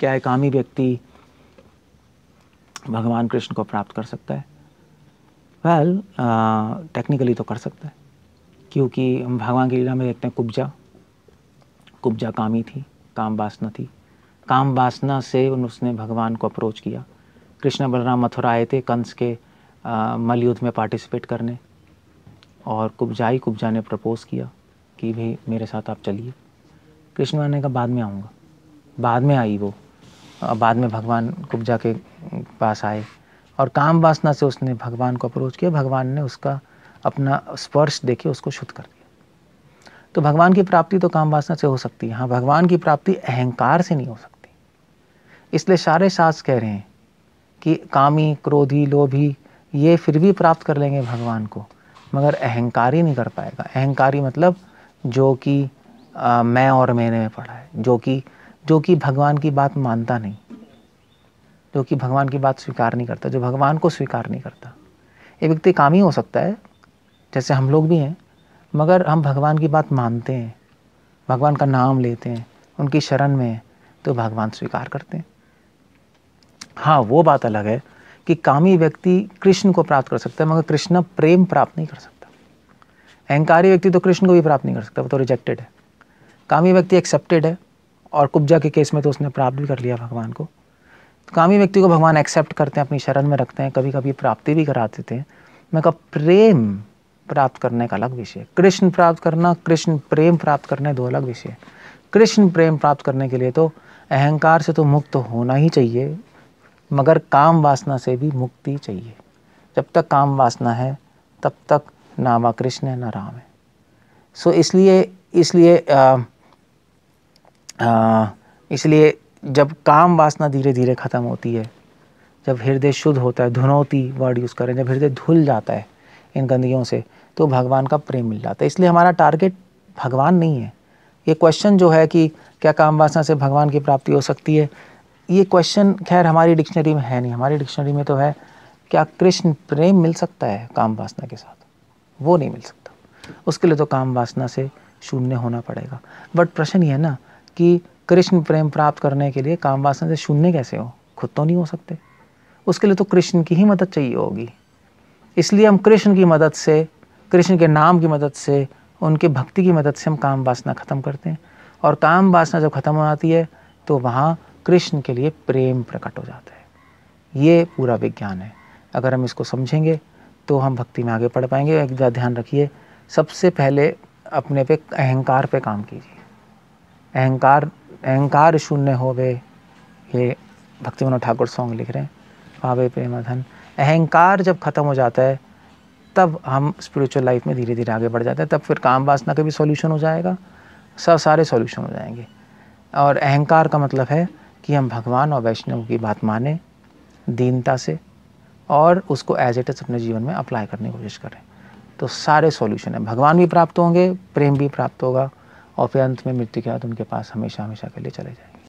क्या एक कामी व्यक्ति भगवान कृष्ण को प्राप्त कर सकता है वेल well, टेक्निकली uh, तो कर सकता है क्योंकि हम भगवान की लीला में देखते हैं कुब्जा कुब्जा कामी थी काम वासना थी काम वासना से उसने भगवान को अप्रोच किया कृष्ण बलराम मथुरा आए थे कंस के uh, मलयुद्ध में पार्टिसिपेट करने और कुब्जा ही कुब्जा ने प्रपोज किया कि भाई मेरे साथ आप चलिए कृष्ण ने का बाद में आऊँगा बाद में आई वो बाद में भगवान कुब्जा के पास आए और काम वासना से उसने भगवान को अप्रोच किया भगवान ने उसका अपना स्पर्श देखे उसको शुद्ध कर दिया तो भगवान की प्राप्ति तो काम वासना से हो सकती है हाँ भगवान की प्राप्ति अहंकार से नहीं हो सकती इसलिए सारे शास्त्र कह रहे हैं कि कामी क्रोधी लोभी ये फिर भी प्राप्त कर लेंगे भगवान को मगर अहंकारी नहीं कर पाएगा अहंकारी मतलब जो कि मैं और मैंने में पढ़ा है जो कि जो कि भगवान की बात मानता नहीं जो कि भगवान की बात स्वीकार नहीं करता जो भगवान को स्वीकार नहीं करता ये व्यक्ति काम ही हो सकता है जैसे हम लोग भी हैं मगर हम भगवान की बात मानते हैं भगवान का नाम लेते हैं उनकी शरण में तो भगवान स्वीकार करते हैं हाँ वो बात अलग है कि कामी व्यक्ति कृष्ण को प्राप्त कर सकता है मगर कृष्ण प्रेम प्राप्त नहीं कर सकता अहंकारी व्यक्ति तो कृष्ण को भी प्राप्त नहीं कर सकता वो तो रिजेक्टेड है कामी व्यक्ति एक्सेप्टेड है और कुब्जा के केस में तो उसने प्राप्त भी कर लिया भगवान को तो कामी व्यक्ति को भगवान एक्सेप्ट करते हैं अपनी शरण में रखते हैं कभी कभी प्राप्ति भी करा देते हैं मैं कहा प्रेम प्राप्त करने का अलग विषय कृष्ण प्राप्त करना कृष्ण प्रेम प्राप्त करने दो अलग विषय कृष्ण प्रेम प्राप्त करने के लिए तो अहंकार से तो मुक्त होना ही चाहिए मगर काम वासना से भी मुक्ति चाहिए जब तक काम वासना है तब तक ना वा कृष्ण है ना राम है सो इसलिए इसलिए आ, इसलिए जब काम वासना धीरे धीरे ख़त्म होती है जब हृदय शुद्ध होता है धुनौती वर्ड यूज़ करें जब हृदय धुल जाता है इन गंदगियों से तो भगवान का प्रेम मिल जाता है इसलिए हमारा टारगेट भगवान नहीं है ये क्वेश्चन जो है कि क्या काम वासना से भगवान की प्राप्ति हो सकती है ये क्वेश्चन खैर हमारी डिक्शनरी में है नहीं हमारी डिक्शनरी में तो है क्या कृष्ण प्रेम मिल सकता है काम वासना के साथ वो नहीं मिल सकता उसके लिए तो काम वासना से शून्य होना पड़ेगा बट प्रश्न ये है ना कि कृष्ण प्रेम प्राप्त करने के लिए काम वासना से शून्य कैसे हो खुद तो नहीं हो सकते उसके लिए तो कृष्ण की ही मदद चाहिए होगी इसलिए हम कृष्ण की मदद से कृष्ण के नाम की मदद से उनके भक्ति की मदद से हम काम वासना ख़त्म करते हैं और काम वासना जब ख़त्म हो जाती है तो वहाँ कृष्ण के लिए प्रेम प्रकट हो जाता है ये पूरा विज्ञान है अगर हम इसको समझेंगे तो हम भक्ति में आगे पढ़ पाएंगे एक ध्यान रखिए सबसे पहले अपने पे अहंकार पे काम कीजिए अहंकार अहंकार शून्य होवे ये भक्ति मनोहर ठाकुर सॉन्ग लिख रहे हैं पावे प्रेम धन अहंकार जब ख़त्म हो जाता है तब हम स्पिरिचुअल लाइफ में धीरे धीरे आगे बढ़ जाते हैं तब फिर काम वासना का भी सॉल्यूशन हो जाएगा सब सारे सॉल्यूशन हो जाएंगे और अहंकार का मतलब है कि हम भगवान और वैष्णव की बात माने दीनता से और उसको एज इट इज़ अपने जीवन में अप्लाई करने की कोशिश करें तो सारे सॉल्यूशन हैं भगवान भी प्राप्त होंगे प्रेम भी प्राप्त होगा और फिर अंत में मृत्यु के बाद उनके पास हमेशा हमेशा के लिए चले जाए